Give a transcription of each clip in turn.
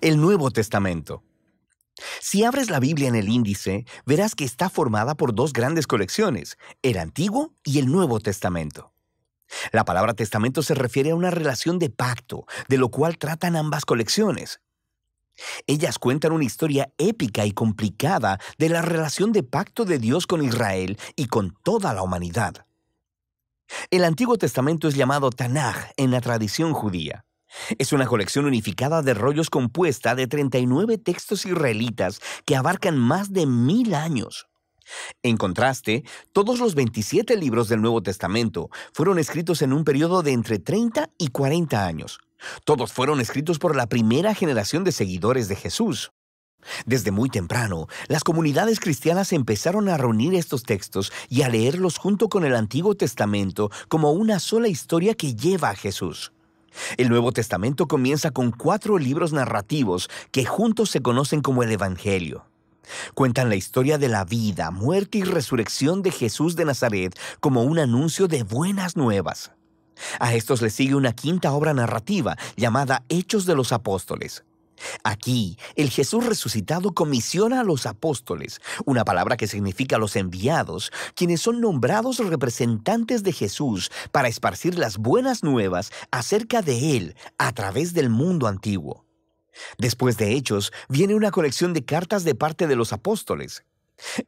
el Nuevo Testamento. Si abres la Biblia en el índice, verás que está formada por dos grandes colecciones, el Antiguo y el Nuevo Testamento. La palabra testamento se refiere a una relación de pacto, de lo cual tratan ambas colecciones. Ellas cuentan una historia épica y complicada de la relación de pacto de Dios con Israel y con toda la humanidad. El Antiguo Testamento es llamado Tanaj en la tradición judía. Es una colección unificada de rollos compuesta de 39 textos israelitas que abarcan más de mil años. En contraste, todos los 27 libros del Nuevo Testamento fueron escritos en un periodo de entre 30 y 40 años. Todos fueron escritos por la primera generación de seguidores de Jesús. Desde muy temprano, las comunidades cristianas empezaron a reunir estos textos y a leerlos junto con el Antiguo Testamento como una sola historia que lleva a Jesús. El Nuevo Testamento comienza con cuatro libros narrativos que juntos se conocen como el Evangelio. Cuentan la historia de la vida, muerte y resurrección de Jesús de Nazaret como un anuncio de buenas nuevas. A estos le sigue una quinta obra narrativa llamada Hechos de los Apóstoles. Aquí, el Jesús resucitado comisiona a los apóstoles, una palabra que significa los enviados, quienes son nombrados representantes de Jesús para esparcir las buenas nuevas acerca de Él a través del mundo antiguo. Después de Hechos, viene una colección de cartas de parte de los apóstoles.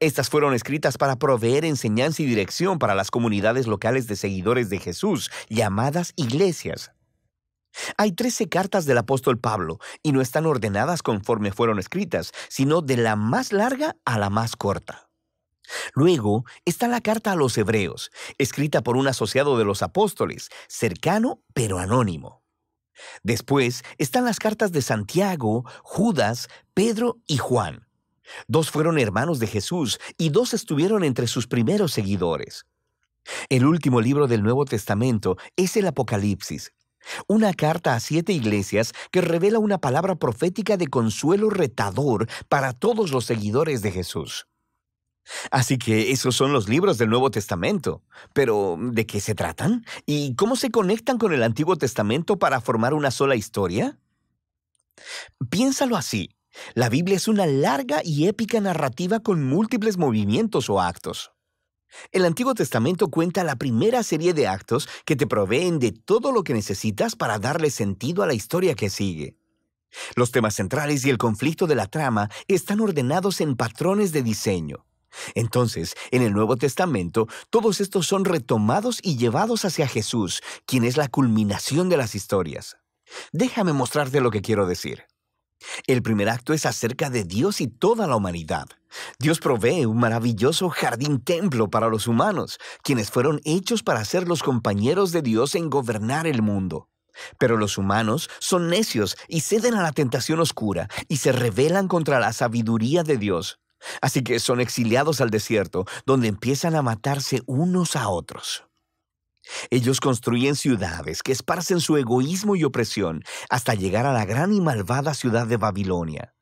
Estas fueron escritas para proveer enseñanza y dirección para las comunidades locales de seguidores de Jesús, llamadas iglesias. Hay trece cartas del apóstol Pablo y no están ordenadas conforme fueron escritas, sino de la más larga a la más corta. Luego está la carta a los hebreos, escrita por un asociado de los apóstoles, cercano pero anónimo. Después están las cartas de Santiago, Judas, Pedro y Juan. Dos fueron hermanos de Jesús y dos estuvieron entre sus primeros seguidores. El último libro del Nuevo Testamento es el Apocalipsis, una carta a siete iglesias que revela una palabra profética de consuelo retador para todos los seguidores de Jesús. Así que esos son los libros del Nuevo Testamento. Pero, ¿de qué se tratan? ¿Y cómo se conectan con el Antiguo Testamento para formar una sola historia? Piénsalo así. La Biblia es una larga y épica narrativa con múltiples movimientos o actos. El Antiguo Testamento cuenta la primera serie de actos que te proveen de todo lo que necesitas para darle sentido a la historia que sigue. Los temas centrales y el conflicto de la trama están ordenados en patrones de diseño. Entonces, en el Nuevo Testamento, todos estos son retomados y llevados hacia Jesús, quien es la culminación de las historias. Déjame mostrarte lo que quiero decir. El primer acto es acerca de Dios y toda la humanidad. Dios provee un maravilloso jardín templo para los humanos, quienes fueron hechos para ser los compañeros de Dios en gobernar el mundo. Pero los humanos son necios y ceden a la tentación oscura y se rebelan contra la sabiduría de Dios. Así que son exiliados al desierto, donde empiezan a matarse unos a otros. Ellos construyen ciudades que esparcen su egoísmo y opresión hasta llegar a la gran y malvada ciudad de Babilonia.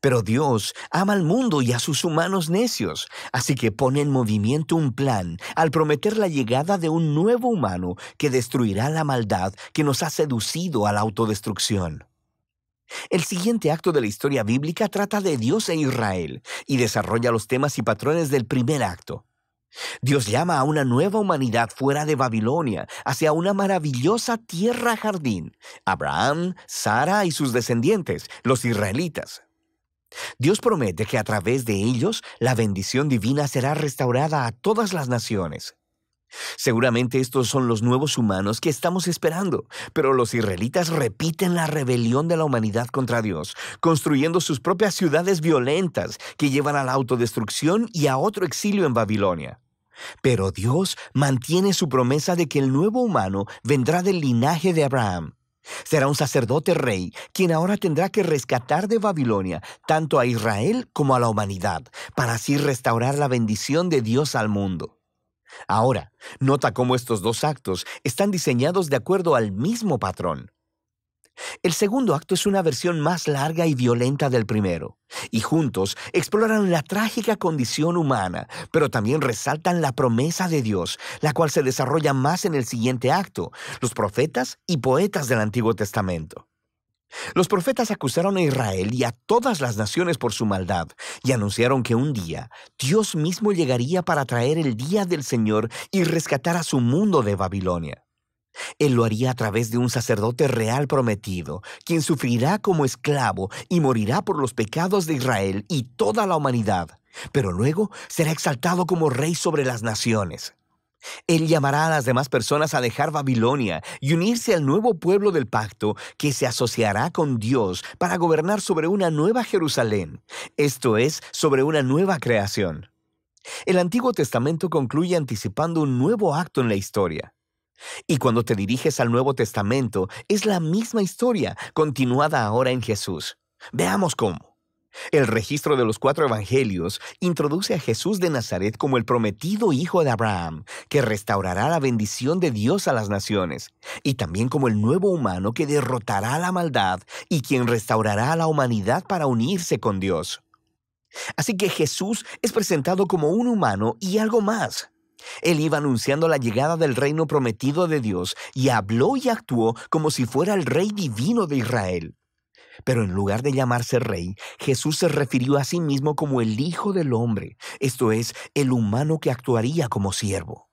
Pero Dios ama al mundo y a sus humanos necios, así que pone en movimiento un plan al prometer la llegada de un nuevo humano que destruirá la maldad que nos ha seducido a la autodestrucción. El siguiente acto de la historia bíblica trata de Dios e Israel y desarrolla los temas y patrones del primer acto. Dios llama a una nueva humanidad fuera de Babilonia, hacia una maravillosa tierra jardín, Abraham, Sara y sus descendientes, los israelitas. Dios promete que a través de ellos la bendición divina será restaurada a todas las naciones. Seguramente estos son los nuevos humanos que estamos esperando, pero los israelitas repiten la rebelión de la humanidad contra Dios, construyendo sus propias ciudades violentas que llevan a la autodestrucción y a otro exilio en Babilonia. Pero Dios mantiene su promesa de que el nuevo humano vendrá del linaje de Abraham. Será un sacerdote rey, quien ahora tendrá que rescatar de Babilonia tanto a Israel como a la humanidad, para así restaurar la bendición de Dios al mundo. Ahora, nota cómo estos dos actos están diseñados de acuerdo al mismo patrón. El segundo acto es una versión más larga y violenta del primero, y juntos exploran la trágica condición humana, pero también resaltan la promesa de Dios, la cual se desarrolla más en el siguiente acto, los profetas y poetas del Antiguo Testamento. Los profetas acusaron a Israel y a todas las naciones por su maldad, y anunciaron que un día Dios mismo llegaría para traer el día del Señor y rescatar a su mundo de Babilonia. Él lo haría a través de un sacerdote real prometido, quien sufrirá como esclavo y morirá por los pecados de Israel y toda la humanidad, pero luego será exaltado como rey sobre las naciones. Él llamará a las demás personas a dejar Babilonia y unirse al nuevo pueblo del pacto que se asociará con Dios para gobernar sobre una nueva Jerusalén, esto es, sobre una nueva creación. El Antiguo Testamento concluye anticipando un nuevo acto en la historia. Y cuando te diriges al Nuevo Testamento, es la misma historia, continuada ahora en Jesús. Veamos cómo. El registro de los cuatro evangelios introduce a Jesús de Nazaret como el prometido hijo de Abraham, que restaurará la bendición de Dios a las naciones, y también como el nuevo humano que derrotará la maldad y quien restaurará a la humanidad para unirse con Dios. Así que Jesús es presentado como un humano y algo más. Él iba anunciando la llegada del reino prometido de Dios y habló y actuó como si fuera el rey divino de Israel. Pero en lugar de llamarse rey, Jesús se refirió a sí mismo como el Hijo del Hombre, esto es, el humano que actuaría como siervo.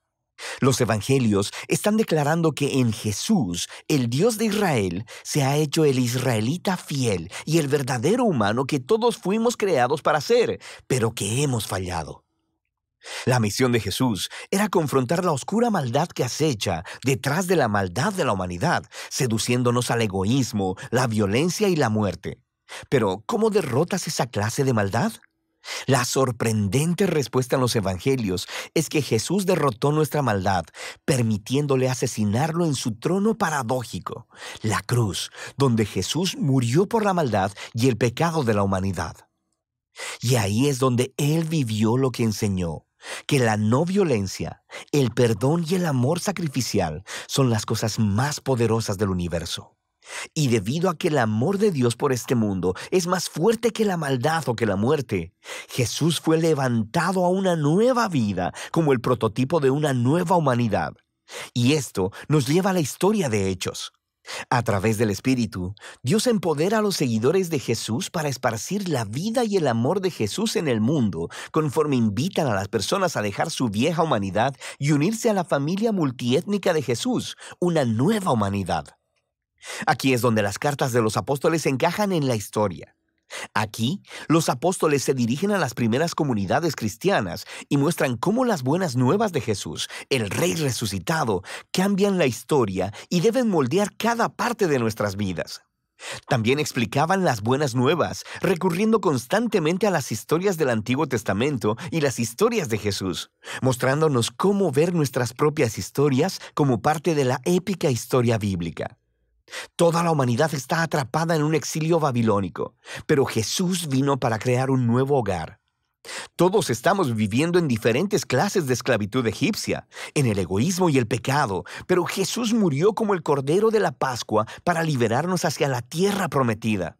Los evangelios están declarando que en Jesús, el Dios de Israel, se ha hecho el israelita fiel y el verdadero humano que todos fuimos creados para ser, pero que hemos fallado. La misión de Jesús era confrontar la oscura maldad que acecha detrás de la maldad de la humanidad, seduciéndonos al egoísmo, la violencia y la muerte. Pero, ¿cómo derrotas esa clase de maldad? La sorprendente respuesta en los evangelios es que Jesús derrotó nuestra maldad, permitiéndole asesinarlo en su trono paradójico, la cruz, donde Jesús murió por la maldad y el pecado de la humanidad. Y ahí es donde Él vivió lo que enseñó, que la no violencia, el perdón y el amor sacrificial son las cosas más poderosas del universo. Y debido a que el amor de Dios por este mundo es más fuerte que la maldad o que la muerte, Jesús fue levantado a una nueva vida como el prototipo de una nueva humanidad. Y esto nos lleva a la historia de hechos. A través del Espíritu, Dios empodera a los seguidores de Jesús para esparcir la vida y el amor de Jesús en el mundo, conforme invitan a las personas a dejar su vieja humanidad y unirse a la familia multiétnica de Jesús, una nueva humanidad. Aquí es donde las cartas de los apóstoles encajan en la historia. Aquí, los apóstoles se dirigen a las primeras comunidades cristianas y muestran cómo las buenas nuevas de Jesús, el Rey resucitado, cambian la historia y deben moldear cada parte de nuestras vidas. También explicaban las buenas nuevas, recurriendo constantemente a las historias del Antiguo Testamento y las historias de Jesús, mostrándonos cómo ver nuestras propias historias como parte de la épica historia bíblica. Toda la humanidad está atrapada en un exilio babilónico, pero Jesús vino para crear un nuevo hogar. Todos estamos viviendo en diferentes clases de esclavitud egipcia, en el egoísmo y el pecado, pero Jesús murió como el Cordero de la Pascua para liberarnos hacia la tierra prometida.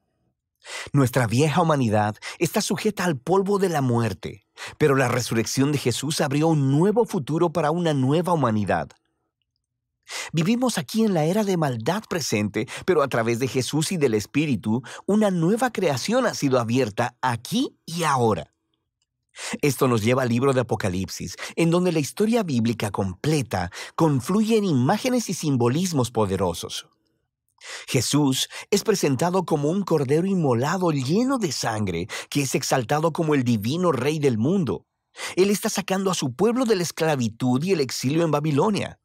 Nuestra vieja humanidad está sujeta al polvo de la muerte, pero la resurrección de Jesús abrió un nuevo futuro para una nueva humanidad, Vivimos aquí en la era de maldad presente, pero a través de Jesús y del Espíritu, una nueva creación ha sido abierta aquí y ahora. Esto nos lleva al libro de Apocalipsis, en donde la historia bíblica completa confluye en imágenes y simbolismos poderosos. Jesús es presentado como un cordero inmolado lleno de sangre, que es exaltado como el divino rey del mundo. Él está sacando a su pueblo de la esclavitud y el exilio en Babilonia.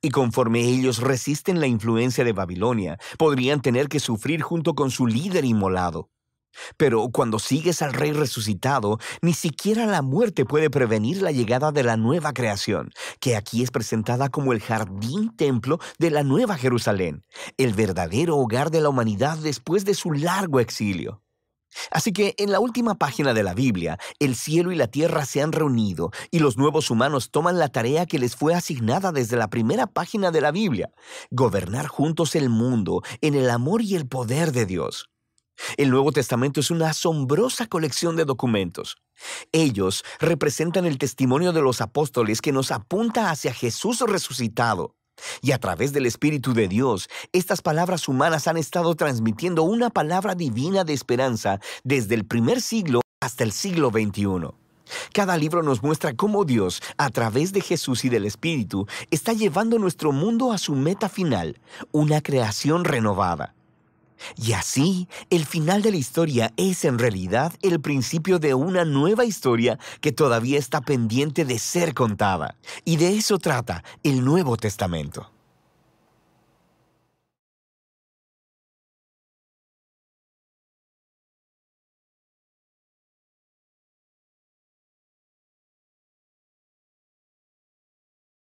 Y conforme ellos resisten la influencia de Babilonia, podrían tener que sufrir junto con su líder inmolado. Pero cuando sigues al Rey resucitado, ni siquiera la muerte puede prevenir la llegada de la nueva creación, que aquí es presentada como el jardín templo de la nueva Jerusalén, el verdadero hogar de la humanidad después de su largo exilio. Así que en la última página de la Biblia, el cielo y la tierra se han reunido y los nuevos humanos toman la tarea que les fue asignada desde la primera página de la Biblia, gobernar juntos el mundo en el amor y el poder de Dios. El Nuevo Testamento es una asombrosa colección de documentos. Ellos representan el testimonio de los apóstoles que nos apunta hacia Jesús resucitado. Y a través del Espíritu de Dios, estas palabras humanas han estado transmitiendo una palabra divina de esperanza desde el primer siglo hasta el siglo XXI. Cada libro nos muestra cómo Dios, a través de Jesús y del Espíritu, está llevando nuestro mundo a su meta final, una creación renovada. Y así, el final de la historia es en realidad el principio de una nueva historia que todavía está pendiente de ser contada. Y de eso trata el Nuevo Testamento.